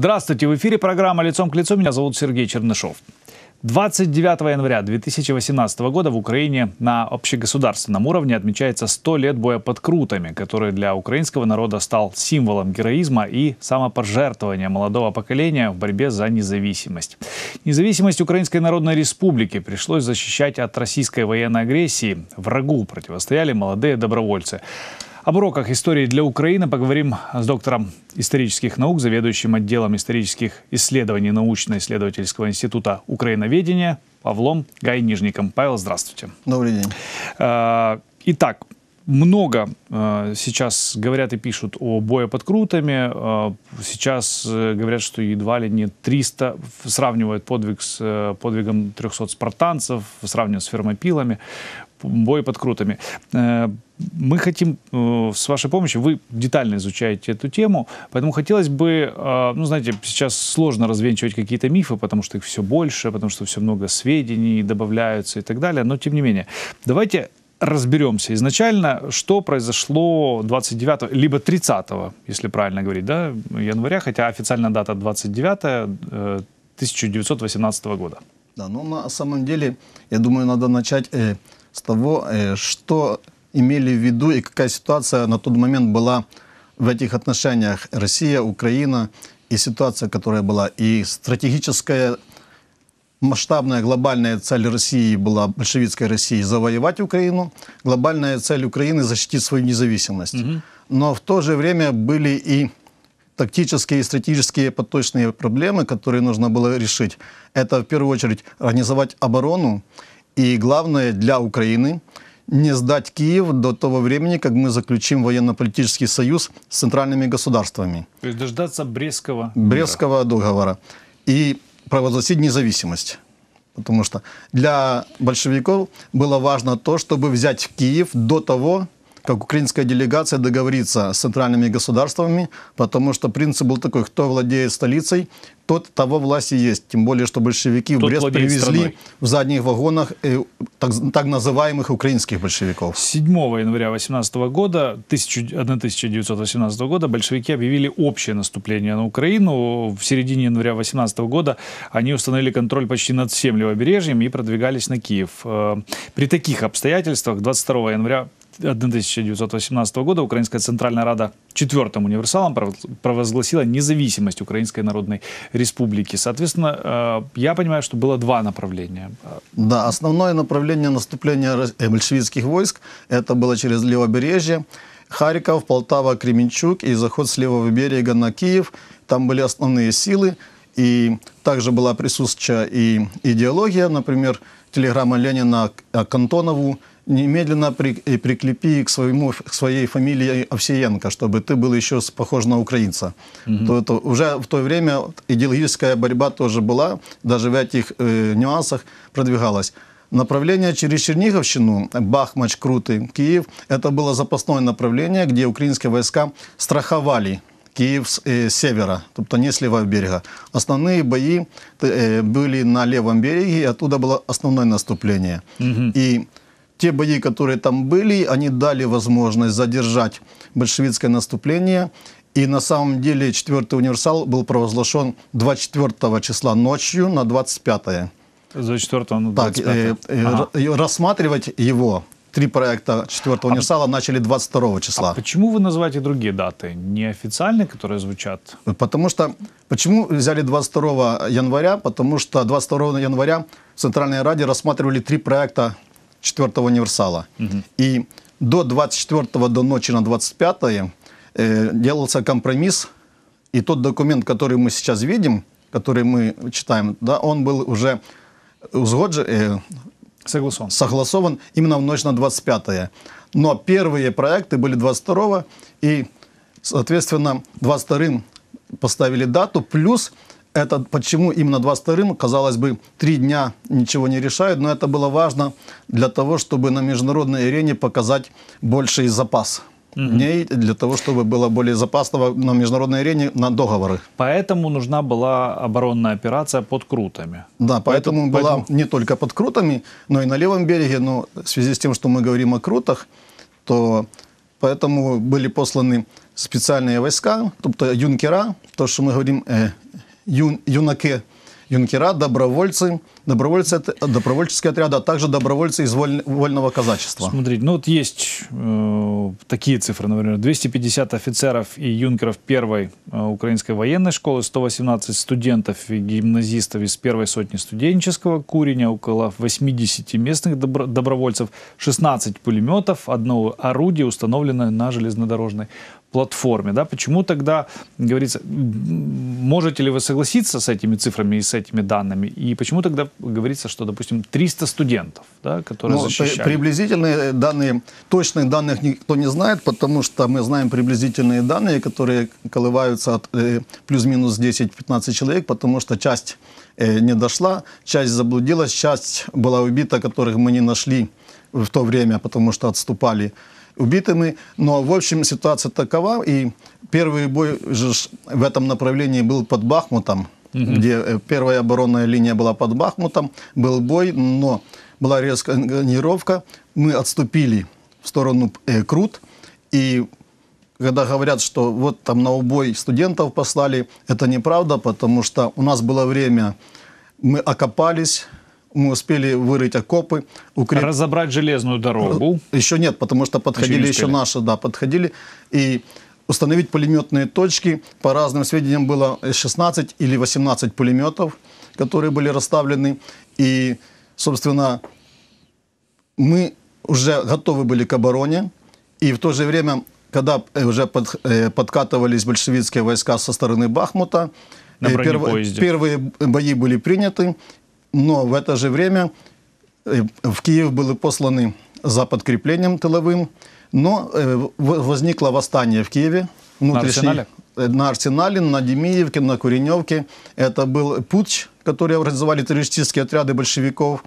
Здравствуйте, в эфире программа «Лицом к лицу». Меня зовут Сергей Чернышов. 29 января 2018 года в Украине на общегосударственном уровне отмечается 100 лет боя под Крутами, который для украинского народа стал символом героизма и самопожертвования молодого поколения в борьбе за независимость. Независимость Украинской Народной Республики пришлось защищать от российской военной агрессии. Врагу противостояли молодые добровольцы. Об уроках истории для Украины поговорим с доктором исторических наук, заведующим отделом исторических исследований научно-исследовательского института Украиноведения Павлом Гай Павел, здравствуйте. Добрый день. А, итак, много а, сейчас говорят и пишут о бое под Крутами. А, сейчас э, говорят, что едва ли не 300 сравнивают подвиг с э, подвигом 300 спартанцев, сравнивают с фермопилами бои под Крутами. Э, мы хотим э, с вашей помощью, вы детально изучаете эту тему, поэтому хотелось бы, э, ну, знаете, сейчас сложно развенчивать какие-то мифы, потому что их все больше, потому что все много сведений добавляются и так далее, но тем не менее. Давайте разберемся изначально, что произошло 29 либо 30 если правильно говорить, да, января, хотя официальная дата 29 -е, 1918 года. Да, но ну, на самом деле, я думаю, надо начать с того, э, что имели в виду и какая ситуация на тот момент была в этих отношениях Россия, Украина и ситуация, которая была, и стратегическая масштабная глобальная цель России была большевистской России завоевать Украину, глобальная цель Украины защитить свою независимость. Угу. Но в то же время были и тактические и стратегические поточные проблемы, которые нужно было решить. Это в первую очередь организовать оборону и главное для Украины не сдать Киев до того времени, как мы заключим военно-политический союз с центральными государствами. То есть дождаться Брестского... Брестского договора. И провозгласить независимость. Потому что для большевиков было важно то, чтобы взять Киев до того, как украинская делегация договорится с центральными государствами, потому что принцип был такой, кто владеет столицей, тот, того власти есть. Тем более, что большевики тот в Брест привезли страной. в задних вагонах э, так, так называемых украинских большевиков. 7 января 18 года, 1918 года, большевики объявили общее наступление на Украину. В середине января 18 года они установили контроль почти над всем левобережьем и продвигались на Киев. Э, при таких обстоятельствах 22 января 1918 года Украинская Центральная Рада четвертым универсалом провозгласила независимость Украинской Народной Республики. Соответственно, э, я понимаю, что было два направления. Да, основное направление наступления э, большевистских войск это было через левобережье. Харьков, Полтава, Кременчук и заход с левого берега на Киев. Там были основные силы. И также была присутствующая и идеология, например, телеграмма Ленина э, Кантонову немедленно при, э, приклепи к, своему, к своей фамилии Овсиенко, чтобы ты был еще похож на украинца. Угу. То это уже в то время идеологическая борьба тоже была, даже в этих э, нюансах продвигалась. Направление через Черниговщину, Бахмач, Крутый, Киев, это было запасное направление, где украинские войска страховали Киев с э, севера, есть не с левого берега. Основные бои э, були на левом береге, і оттуда было основное наступление Угу. І те бои, которые там были, они дали возможность задержать большевистское наступление. И на самом деле четвертый универсал был провозглашен 24 числа ночью на 25. -е. 24 на 25. Так, э, э, ага. Э, рассматривать его три проекта четвертого а универсала а, начали 22 числа. А почему вы называете другие даты, неофициальные, которые звучат? Потому что, почему взяли 22 января? Потому что 22 января в Центральной Раде рассматривали три проекта четвертого универсала. Угу. И до 24 до ночи на 25 э, делался компромисс, и тот документ, который мы сейчас видим, который мы читаем, да, он был уже узгоджен, э, согласован. согласован именно в ночь на 25 Но первые проекты были 22 и, соответственно, 22 поставили дату, плюс это почему именно 22-м, казалось бы, три дня ничего не решают, но это было важно для того, чтобы на международной арене показать больший запас дней для того, чтобы было более запасного на международной арене на договоры. Поэтому нужна была оборонная операция под Крутами. Да, поэтому, поэтому была поэтому... не только под Крутами, но и на левом береге. Но в связи с тем, что мы говорим о Крутах, то поэтому были посланы специальные войска, тобто юнкера, то, что мы говорим, э, юн, юнаки, юнкера, добровольцы, добровольцы, добровольческие отряды, а также добровольцы из воль, вольного казачества. Смотрите, ну вот есть э, такие цифры, например, 250 офицеров и юнкеров первой э, украинской военной школы, 118 студентов и гимназистов из первой сотни студенческого курения, около 80 местных добро, добровольцев, 16 пулеметов, одно орудие установлено на железнодорожной платформе. Да? Почему тогда, говорится, можете ли вы согласиться с этими цифрами и с этими данными? И почему тогда говорится, что, допустим, 300 студентов, да, которые ну, защищали? Приблизительные данные, точных данных никто не знает, потому что мы знаем приблизительные данные, которые колываются от э, плюс-минус 10-15 человек, потому что часть э, не дошла, часть заблудилась, часть была убита, которых мы не нашли в то время, потому что отступали убитыми. Но, в общем, ситуация такова. И первый бой же в этом направлении был под Бахмутом, угу. где э, первая оборонная линия была под Бахмутом. Был бой, но была резкая гонировка. Мы отступили в сторону э, Крут. И когда говорят, что вот там на убой студентов послали, это неправда, потому что у нас было время, мы окопались, мы успели вырыть окопы, укреп... разобрать железную дорогу. Еще нет, потому что подходили еще, еще наши, да, подходили и установить пулеметные точки. По разным сведениям было 16 или 18 пулеметов, которые были расставлены. И, собственно, мы уже готовы были к обороне. И в то же время, когда э, уже под, э, подкатывались большевистские войска со стороны Бахмута, на э, бронепоезде. первые бои были приняты, но в это же время э, в Киев были посланы за подкреплением тыловым, но э, возникло восстание в Киеве. На Арсенале? Э, на Арсенале, на Демиевке, на Куреневке. Это был путь, который организовали террористические отряды большевиков.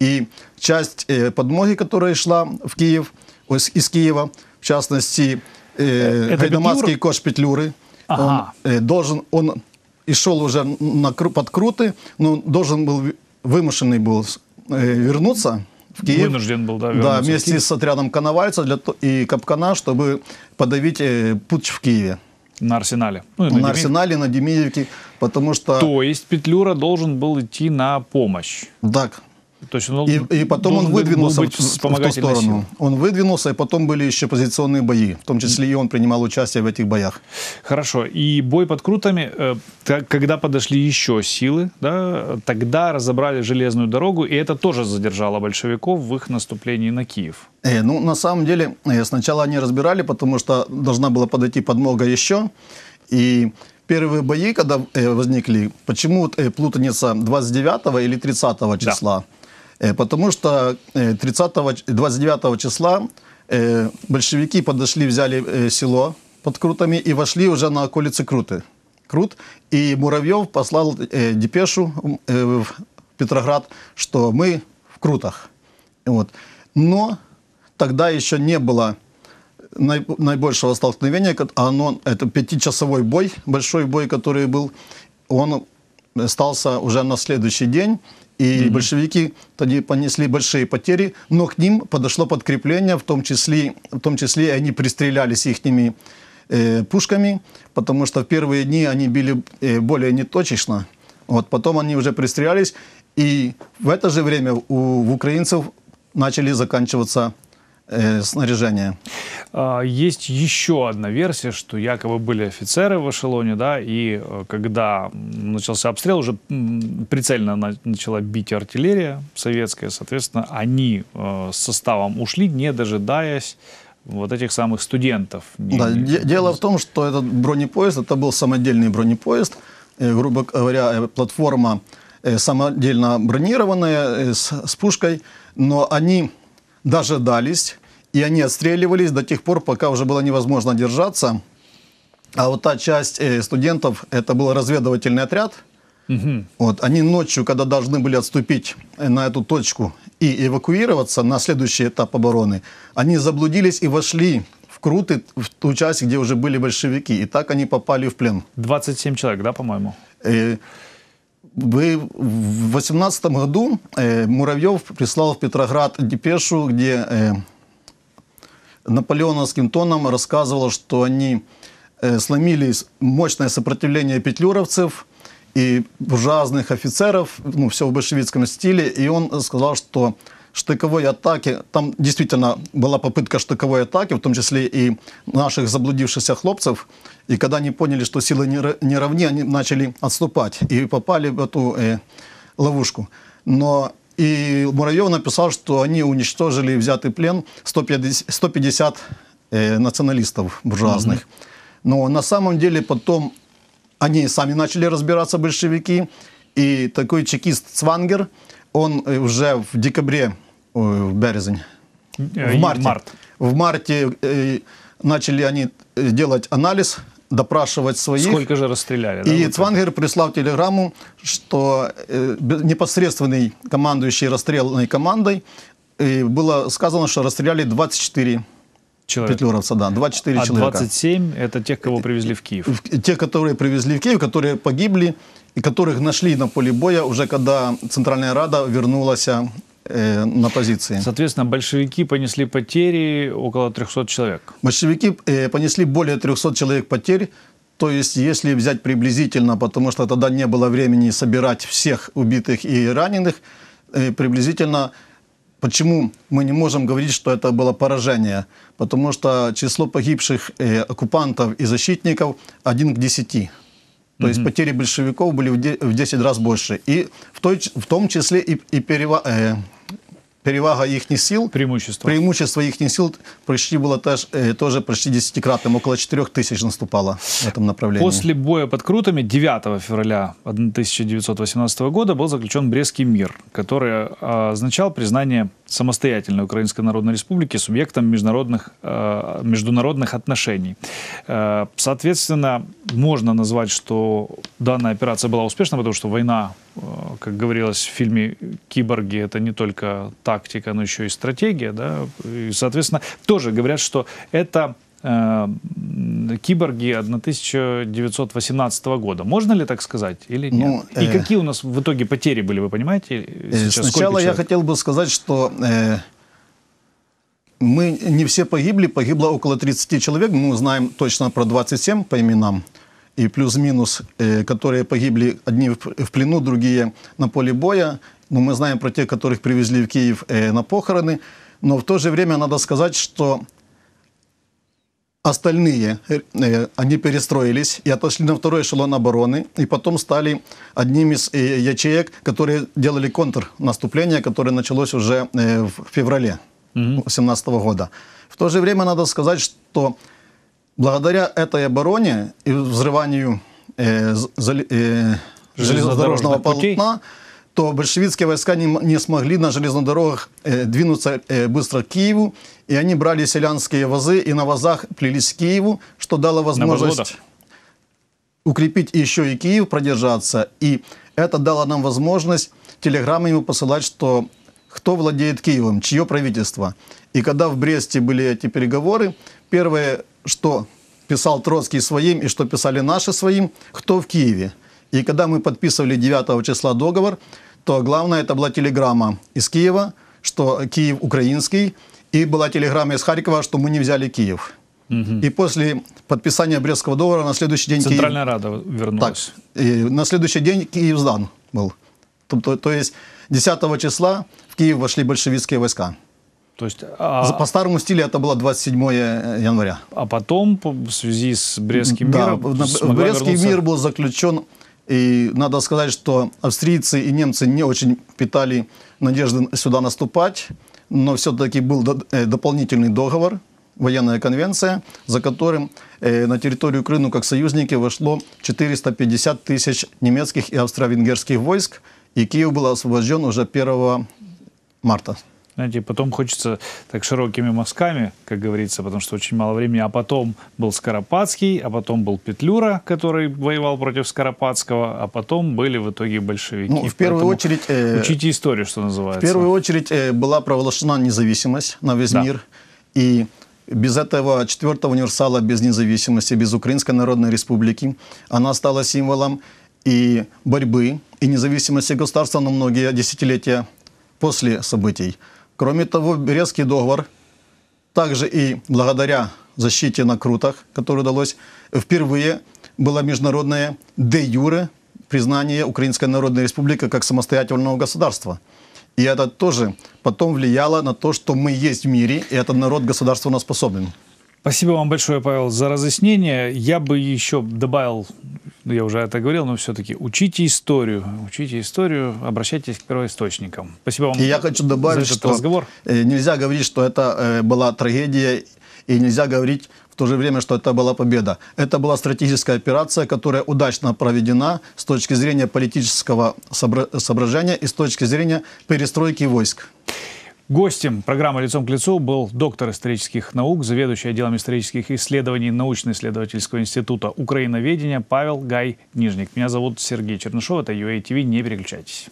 И часть подмоги, которая шла в Киев, из Киева, в частности, э, гайдамацкий кош Петлюры, ага. он, э, должен, он и шел уже на подкруты, но должен был, вымышленный был э, вернуться в Киев. Вынужден был, да, Да, вместе с отрядом Коновальца для, и Капкана, чтобы подавить э, путч в Киеве. На Арсенале. Ну, на на Арсенале, на Демидевке, потому что... То есть Петлюра должен был идти на помощь. Так. То есть он ну, и, и потом он выдвинулся быть в, в ту сторону. Сил. Он выдвинулся, и потом были еще позиционные бои. В том числе и он принимал участие в этих боях. Хорошо. И бой под Крутами, э, когда подошли еще силы, да, тогда разобрали железную дорогу, и это тоже задержало большевиков в их наступлении на Киев. Э, ну, на самом деле, э, сначала они разбирали, потому что должна была подойти подмога еще. И первые бои, когда э, возникли, почему вот, э, плутаница 29 или 30 числа? Да. Э, потому что 29 э, числа э, большевики подошли, взяли село под Крутами и вошли уже на околицы Круты. Крут. И Муравьев послал депешу в Петроград, что мы в Крутах. Вот. Но тогда еще не было наибольшего столкновения, а оно, это пятичасовой бой, большой бой, который был, он остался уже на следующий день, и mm-hmm. большевики тоді понесли большие потери, но к ним подошло подкрепление, в том числе, в том числе они пристрелялись их э, пушками, потому что в первые дни они били э, более неточечно. Вот, потом они уже пристрелялись, и в это же время у, у украинцев начали заканчиваться э, снаряжение. А, есть еще одна версия, что якобы были офицеры в эшелоне, да, и э, когда начался обстрел, уже прицельно начала бить артиллерия советская, соответственно, они э, с составом ушли, не дожидаясь вот этих самых студентов. Да, дело в том, что этот бронепоезд, это был самодельный бронепоезд, э, грубо говоря, платформа самодельно бронированная с, с пушкой, но они дожидались и они отстреливались до тех пор, пока уже было невозможно держаться. А вот та часть э, студентов, это был разведывательный отряд. Угу. Вот, они ночью, когда должны были отступить э, на эту точку и эвакуироваться на следующий этап обороны, они заблудились и вошли в Круты, в ту часть, где уже были большевики. И так они попали в плен. 27 человек, да, по-моему? И э, в 18 году Муравьев прислал в Петроград депешу, где наполеоновским тоном рассказывал, что они э, сломили мощное сопротивление петлюровцев и буржуазных офицеров, ну, все в большевистском стиле, и он сказал, что штыковой атаки, там действительно была попытка штыковой атаки, в том числе и наших заблудившихся хлопцев, и когда они поняли, что силы не равны, они начали отступать и попали в эту э, ловушку. Но и Муравьев написал, что они уничтожили взятый плен 150, 150 э, националистов буржуазных. Mm-hmm. Но на самом деле потом они сами начали разбираться, большевики. И такой чекист Цвангер, он э, уже в декабре, ой, э, в березень, э, в марте, в март. в марте э, начали они делать анализ допрашивать своих. Сколько же расстреляли. и вот Цвангер это? прислал телеграмму, что э, непосредственный командующий расстрелянной командой и э, было сказано, что расстреляли 24 человека. Петлюровца, да, 24 а человека. 27 это тех, кого привезли в Киев. Те, которые привезли в Киев, которые погибли и которых нашли на поле боя уже когда Центральная Рада вернулась э, Э, на позиции. Соответственно, большевики понесли потери около 300 человек. Большевики э, понесли более 300 человек потерь. То есть, если взять приблизительно, потому что тогда не было времени собирать всех убитых и раненых, э, приблизительно Почему мы не можем говорить, что это было поражение? Потому что число погибших э, оккупантов и защитников один к десяти. То mm-hmm. есть потери большевиков были в 10 раз больше. И в, той, в том числе и, и перева, э, перевага їхніх сіл, преимущество. преимущество їхніх сіл почти було теж, теж почти десятикратным, около 4 тисяч наступало в этом направлении. После боя под Крутами 9 февраля 1918 года был заключен Брестский мир, который э, означал признание самостоятельной Украинской Народной Республики субъектом международных, э, международных отношений. Э, соответственно, можно назвать, что данная операция была успешна, потому что война Э, как говорилось в фильме «Киборги», это не только тактика, но еще и стратегия, да, и, соответственно, тоже говорят, что это э, киборги 1918 года. Можно ли так сказать или нет? Ну, и э, какие у нас в итоге потери были, вы понимаете? Э, Сейчас? Сначала я хотел бы сказать, что э, мы не все погибли, погибло около 30 человек, мы знаем точно про 27 по именам и плюс-минус, э, которые погибли одни в плену, другие на поле боя. Но мы знаем про тех, которых привезли в Киев э, на похороны. Но в то же время надо сказать, что остальные, э, они перестроились и отошли на второй эшелон обороны, и потом стали одним из ячеек, которые делали контрнаступление, которое началось уже в феврале 2018 года. В то же время надо сказать, что Благодаря этой обороне и взрыванию э, зали, э, железнодорожного полотна, то большевистские войска не, не смогли на железных дорогах э, двинуться э, быстро к Киеву, и они брали селянские вазы и на вазах плелись к Киеву, что дало возможность укрепить еще и Киев, продержаться. И это дало нам возможность телеграммы ему посылать, что кто владеет Киевом, чье правительство. И когда в Бресте были эти переговоры, первые что писал Троцкий своим и что писали наши своим, кто в Киеве. И когда мы подписывали 9 числа договор, то главное это была телеграмма из Киева, что Киев украинский, и была телеграмма из Харькова, что мы не взяли Киев. Угу. И после подписания Брестского договора на следующий день Центральная Киев... Рада вернулась. Так, и на следующий день Киев сдан был. То, то, то есть 10 числа в Киев вошли большевистские войска. То есть, а... По старому стилю это было 27 э, января. А потом, в связи с Брестским да, миром... Брестский вернуться... мир был заключен, и надо сказать, что австрийцы и немцы не очень питали надежды сюда наступать, но все-таки был э, дополнительный договор, военная конвенция, за которым э, на территорию Украины как союзники вошло 450 тысяч немецких и австро-венгерских войск, и Киев был освобожден уже 1 марта. Знаете, потом хочется так широкими мазками, как говорится, потому что очень мало времени. А потом был Скоропадский, а потом был Петлюра, который воевал против Скоропадского, а потом были в итоге большевики. Ну, в первую Поэтому очередь... Э, учите историю, что называется. В первую очередь э, была провозглашена независимость на весь да. мир. И без этого четвертого универсала, без независимости, без Украинской Народной Республики, она стала символом и борьбы, и независимости государства на многие десятилетия после событий. Кроме того, Березский договор, также и благодаря защите на Крутах, которую удалось, впервые было международное де юре признание Украинской Народной Республики как самостоятельного государства. И это тоже потом влияло на то, что мы есть в мире, и этот народ государственно способен. Спасибо вам большое, Павел, за разъяснение. Я бы еще добавил, ну, я уже это говорил, но все-таки учите историю. Учите историю, обращайтесь к первоисточникам. Спасибо вам. И я хочу добавить, что разговор. Э, нельзя говорить, что это э, была трагедия, и нельзя говорить в то же время, что это была победа. Это была стратегическая операция, которая удачно проведена с точки зрения политического соображения и с точки зрения перестройки войск. Гостем программы «Лицом к лицу» был доктор исторических наук, заведующий отделом исторических исследований научно-исследовательского института Украиноведения Павел Гай Нижник. Меня зовут Сергей Чернышов, это UATV, не переключайтесь.